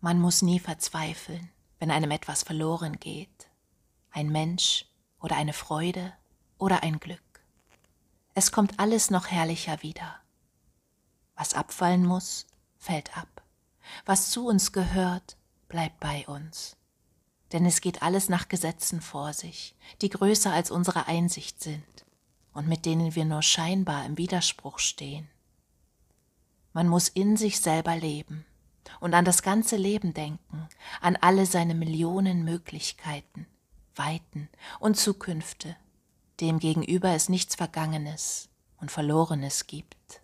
Man muss nie verzweifeln, wenn einem etwas verloren geht. Ein Mensch oder eine Freude oder ein Glück. Es kommt alles noch herrlicher wieder. Was abfallen muss, fällt ab. Was zu uns gehört, bleibt bei uns. Denn es geht alles nach Gesetzen vor sich, die größer als unsere Einsicht sind und mit denen wir nur scheinbar im Widerspruch stehen. Man muss in sich selber leben und an das ganze Leben denken, an alle seine Millionen Möglichkeiten, Weiten und Zukünfte, demgegenüber es nichts Vergangenes und Verlorenes gibt.